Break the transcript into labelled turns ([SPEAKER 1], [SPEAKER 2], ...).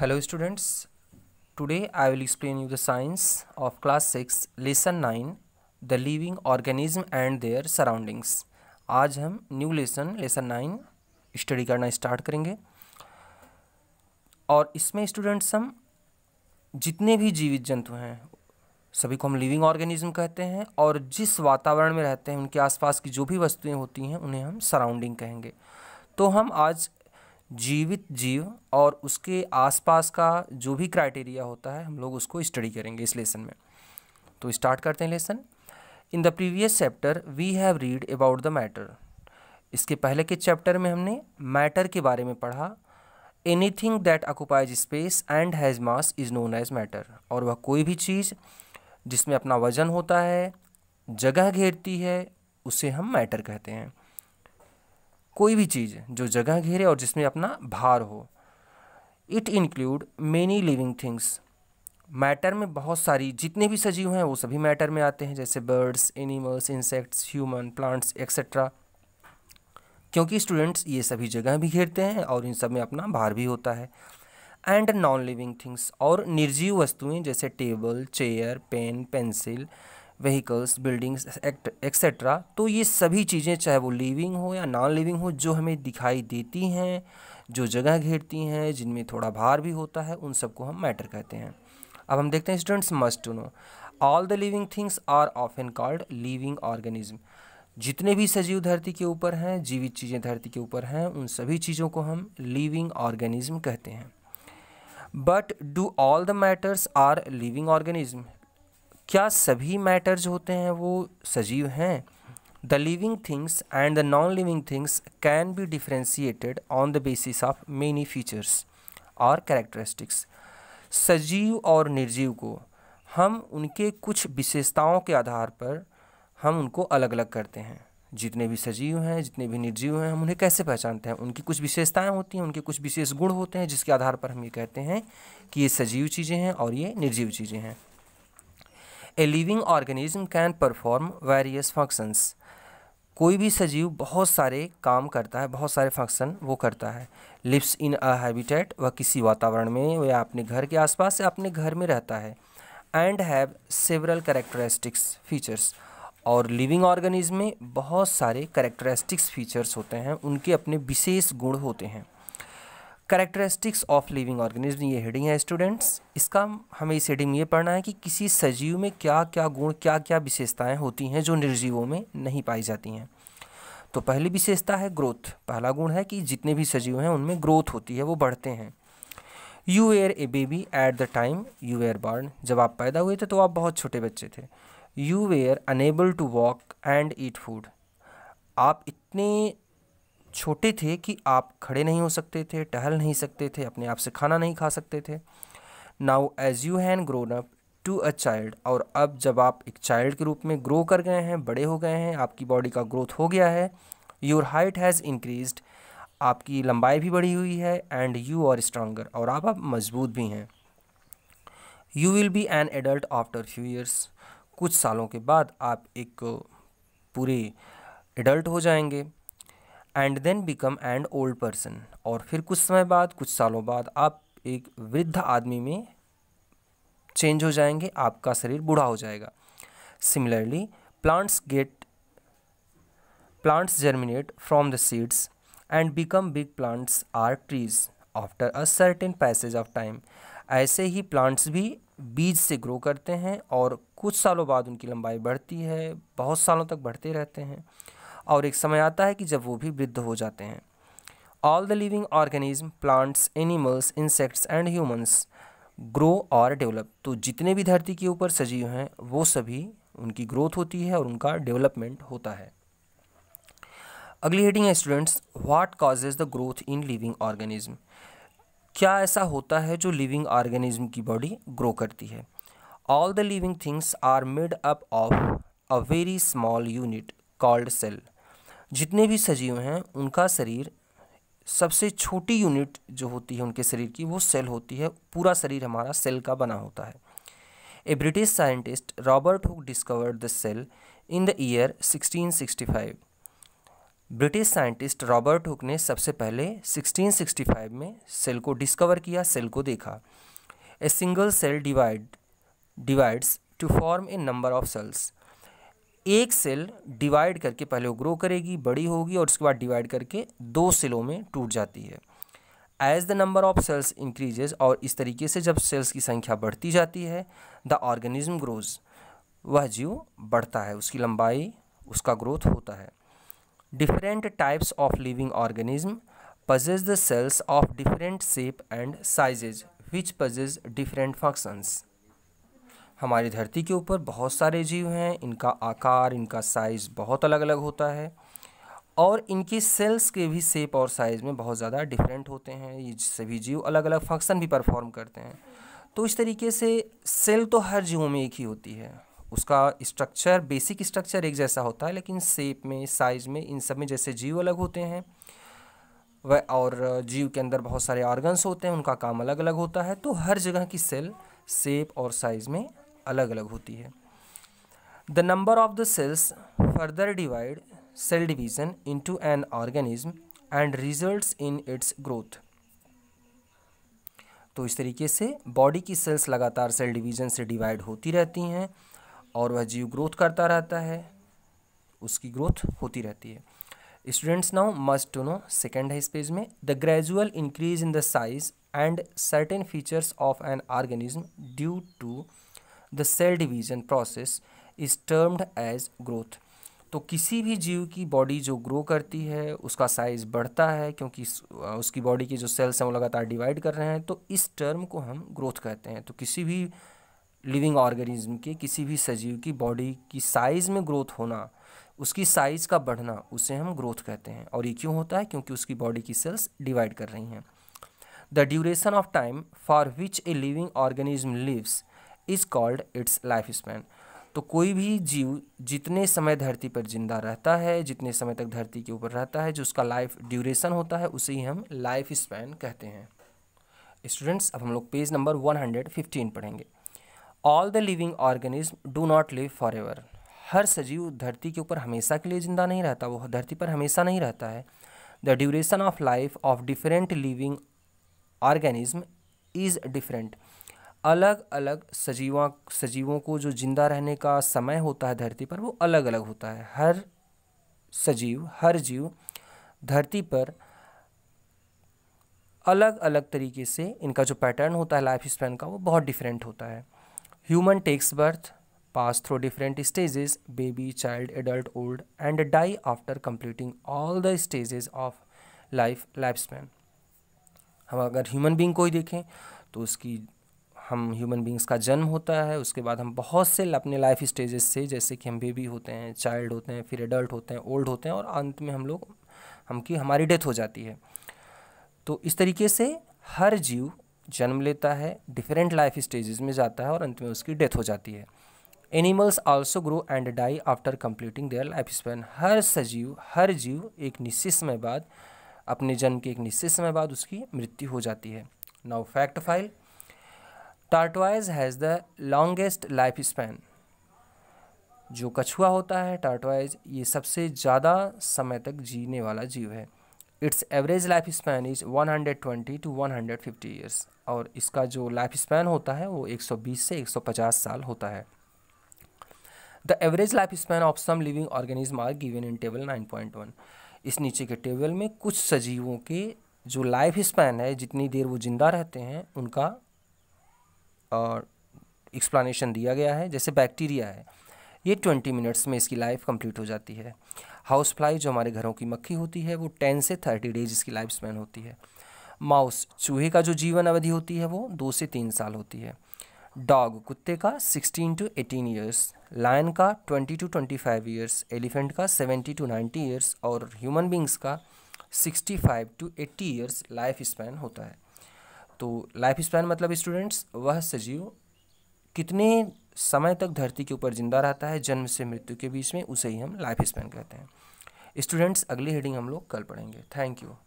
[SPEAKER 1] hello students today I will explain you the science of class six lesson nine the living organism and their surroundings आज हम new lesson lesson nine study करना start करेंगे और इसमें students हम जितने भी जीवित जंतु हैं सभी को हम लिविंग ऑर्गेनिज्म कहते हैं और जिस वातावरण में रहते हैं उनके आसपास की जो भी वस्तुएं होती हैं उन्हें हम सराउंडिंग कहेंगे तो हम आज जीवित जीव और उसके आसपास का जो भी क्राइटेरिया होता है हम लोग उसको स्टडी करेंगे इस लेसन में तो स्टार्ट करते हैं lesson in the previous chapter we have read about the matter इसके पहले के चैप्टर में हमने मैटर के बारे में पढ़ा anything that occupies space and has mass is known as matter और वह कोई भी चीज़ जिसमें अपना वजन होता है जगह घेरती है उसे हम मैटर कहते हैं कोई भी चीज़ जो जगह घेरे और जिसमें अपना भार हो it include many living things matter में बहुत सारी जितने भी सजीव हैं वो सभी मैटर में आते हैं जैसे birds animals insects human plants etcetera क्योंकि स्टूडेंट्स ये सभी जगह भी घेरते हैं और इन सब में अपना भार भी होता है एंड नॉन लिविंग थिंग्स और निर्जीव वस्तुएं जैसे table chair pen pencil vehicles buildings एक्ट एक्सेट्रा तो ये सभी चीज़ें चाहे वो लिविंग हो या नॉन लिविंग हो जो हमें दिखाई देती हैं जो जगह घेरती हैं जिनमें थोड़ा भार भी होता है उन सबको हम मैटर कहते हैं अब हम देखते हैं students must to know all the living things are of an called living organism जितने भी सजीव धरती के ऊपर हैं जीवित चीज़ें धरती के ऊपर हैं उन सभी चीज़ों को हम लिविंग ऑर्गेनिज्म कहते हैं but do all the matters are living organism क्या सभी मैटर्स होते हैं वो सजीव हैं the living things and the non living things can be differentiated on the basis of many features और कैरेक्टरिस्टिक्स सजीव और निर्जीव को हम उनके कुछ विशेषताओं के आधार पर हम उनको अलग अलग करते हैं जितने भी सजीव हैं जितने भी निर्जीव हैं हम उन्हें कैसे पहचानते हैं उनकी कुछ विशेषताएं होती हैं उनके कुछ विशेष गुण होते हैं जिसके आधार पर हम ये कहते हैं कि ये सजीव चीज़ें हैं और ये निर्जीव चीज़ें हैं a living organism can perform various functions कोई भी सजीव बहुत सारे काम करता है बहुत सारे फंक्शन वो करता है लिव्स इन अ हैबिटेट वह किसी वातावरण में वह अपने घर के आसपास या अपने घर में रहता है and have several characteristics features और लिविंग ऑर्गेनिज्म में बहुत सारे करेक्टरिस्टिक्स फीचर्स होते हैं उनके अपने विशेष गुण होते हैं करेक्टरिस्टिक्स ऑफ लिविंग ऑर्गेनिज्म ये हेडिंग है स्टूडेंट्स इसका हमें इस हेडिंग में ये पढ़ना है कि किसी सजीव में क्या क्या गुण क्या क्या विशेषताएं होती हैं जो निर्जीवों में नहीं पाई जाती हैं तो पहली विशेषता है ग्रोथ पहला गुण है कि जितने भी सजीव हैं उनमें ग्रोथ होती है वो बढ़ते हैं you are a baby at the time you are born जब आप पैदा हुए थे तो आप बहुत छोटे बच्चे थे you were unable to walk and eat food आप इतने छोटे थे कि आप खड़े नहीं हो सकते थे टहल नहीं सकते थे अपने आप से खाना नहीं खा सकते थे now as you have grown up to a child और अब जब आप एक चाइल्ड के रूप में ग्रो कर गए हैं बड़े हो गए हैं आपकी बॉडी का ग्रोथ हो गया है योर हाइट हैज़ इंक्रीज्ड आपकी लंबाई भी बढ़ी हुई है एंड यू आर स्ट्रांगर और आप अब मजबूत भी हैं you will be an adult after few years कुछ सालों के बाद आप एक पूरे एडल्ट हो जाएंगे and then become and old person और फिर कुछ समय बाद कुछ सालों बाद आप एक वृद्ध आदमी में चेंज हो जाएंगे आपका शरीर बूढ़ा हो जाएगा similarly plants get plants germinate from the seeds and become big plants or trees after a certain passage of time ऐसे ही प्लांट्स भी बीज से ग्रो करते हैं और कुछ सालों बाद उनकी लंबाई बढ़ती है बहुत सालों तक बढ़ते रहते हैं और एक समय आता है कि जब वो भी वृद्ध हो जाते हैं all the living organism plants animals insects and humans grow और डेवलप तो जितने भी धरती के ऊपर सजीव हैं वो सभी उनकी ग्रोथ होती है और उनका डेवलपमेंट होता है अगली हेडिंग है students what causes the growth in living organism क्या ऐसा होता है जो लिविंग ऑर्गेनिज्म की बॉडी ग्रो करती है all the living things are made up of a very small unit called cell जितने भी सजीव हैं उनका शरीर सबसे छोटी यूनिट जो होती है उनके शरीर की वो सेल होती है पूरा शरीर हमारा सेल का बना होता है a British scientist Robert Hooke discovered the cell in the year 1665 British scientist Robert Hooke ने सबसे पहले 1665 में सेल को डिस्कवर किया सेल को देखा a single cell divide divides to form a number of cells एक सेल डिवाइड करके पहले वो ग्रो करेगी बड़ी होगी और उसके बाद डिवाइड करके दो सेलों में टूट जाती है as the number of cells increases और इस तरीके से जब सेल्स की संख्या बढ़ती जाती है द ऑर्गेनिज्म ग्रोज वह जीव बढ़ता है उसकी लंबाई उसका ग्रोथ होता है different types of living organism possess the cells of different shape and sizes which possess different functions हमारी धरती के ऊपर बहुत सारे जीव हैं इनका आकार इनका साइज़ बहुत अलग अलग होता है और इनकी सेल्स के भी सेप और साइज़ में बहुत ज़्यादा डिफरेंट होते हैं ये सभी जीव अलग अलग फंक्शन भी परफॉर्म करते हैं तो इस तरीके से सेल तो हर जीवों में एक ही होती है उसका स्ट्रक्चर बेसिक स्ट्रक्चर एक जैसा होता है लेकिन सेप में साइज़ में इन सब में जैसे जीव अलग होते हैं वह और जीव के अंदर बहुत सारे ऑर्गन्स होते हैं उनका काम अलग अलग होता है तो हर जगह की सेल सेप और साइज़ में अलग अलग होती है the number of the cells further divide cell division to an organism and result in its growth तो इस तरीके से बॉडी की सेल्स लगातार सेल डिवीजन से डिवाइड होती रहती हैं और वह जीव ग्रोथ करता रहता है उसकी ग्रोथ होती रहती है students now must to know second है इस पेज में the gradual increase in the size and certain features of an organism due to the cell division process is termed as growth तो किसी भी जीव की बॉडी जो ग्रो करती है उसका साइज़ बढ़ता है क्योंकि उसकी बॉडी के जो सेल्स हैं वो लगातार डिवाइड कर रहे हैं तो इस टर्म को हम ग्रोथ कहते हैं तो किसी भी लिविंग ऑर्गेनिज्म के किसी भी सजीव की बॉडी की साइज़ में ग्रोथ होना उसकी साइज़ का बढ़ना उसे हम ग्रोथ कहते हैं और ये क्यों होता है क्योंकि उसकी बॉडी की सेल्स डिवाइड कर रही हैं the duration of time for which a living organism lives is called its life span तो कोई भी जीव जितने समय धरती पर जिंदा रहता है जितने समय तक धरती के ऊपर रहता है जो उसका लाइफ ड्यूरेशन होता है उसे ही हम लाइफ स्पैन कहते हैं स्टूडेंट्स अब हम लोग पेज नंबर 115 पढ़ेंगे all the living organism do not live forever हर सजीव धरती के ऊपर हमेशा के लिए ज़िंदा नहीं रहता वो धरती पर हमेशा नहीं रहता है the duration of life of different living organism is different अलग अलग सजीवा सजीवों को जो जिंदा रहने का समय होता है धरती पर वो अलग अलग होता है हर सजीव हर जीव धरती पर अलग अलग तरीके से इनका जो पैटर्न होता है लाइफ स्पैन का वो बहुत डिफरेंट होता है human takes birth pass through different stages baby child adult old and die after completing all the stages of life life span हम अगर ह्यूमन बींग को ही देखें तो उसकी हम ह्यूमन बींग्स का जन्म होता है उसके बाद हम बहुत से अपने लाइफ स्टेजेस से जैसे कि हम बेबी होते हैं चाइल्ड होते हैं फिर एडल्ट होते हैं ओल्ड होते हैं और अंत में हम लोग हम की हमारी डेथ हो जाती है तो इस तरीके से हर जीव जन्म लेता है डिफरेंट लाइफ स्टेजेस में जाता है और अंत में उसकी डेथ हो जाती है animals also grow and die after completing their life span हर सजीव हर जीव एक निश्चित समय बाद अपने जन्म के एक निश्चित समय बाद उसकी मृत्यु हो जाती है now fact file tortoise has the longest life span जो कछुआ होता है टार्टवाइज ये सबसे ज़्यादा समय तक जीने वाला जीव है its average life span is 120 to 150 years और इसका जो लाइफ स्पैन होता है वो 120 से 150 साल होता है the average life span of some living organism are given in table 9.1 इस नीचे के टेबल में कुछ सजीवों के जो लाइफ स्पैन है जितनी देर वो जिंदा रहते हैं उनका एक्सप्लानशन दिया गया है जैसे बैक्टीरिया है ये ट्वेंटी मिनट्स में इसकी लाइफ कंप्लीट हो जाती है हाउस फ्लाई जो हमारे घरों की मक्खी होती है वो टेन से थर्टी डेज इसकी लाइफ स्पैन होती है माउस चूहे का जो जीवन अवधि होती है वो दो से तीन साल होती है डॉग कुत्ते का sixteen to eighteen years lion का twenty to twenty five years elephant का सेवेंटी टू नाइन्टी ईयर्स और ह्यूमन बींग्स का sixty five to eighty years life span होता है तो लाइफ स्पैन मतलब स्टूडेंट्स वह सजीव कितने समय तक धरती के ऊपर जिंदा रहता है जन्म से मृत्यु के बीच में उसे ही हम लाइफ स्पैन कहते हैं स्टूडेंट्स अगली हेडिंग हम लोग कल पढ़ेंगे थैंक यू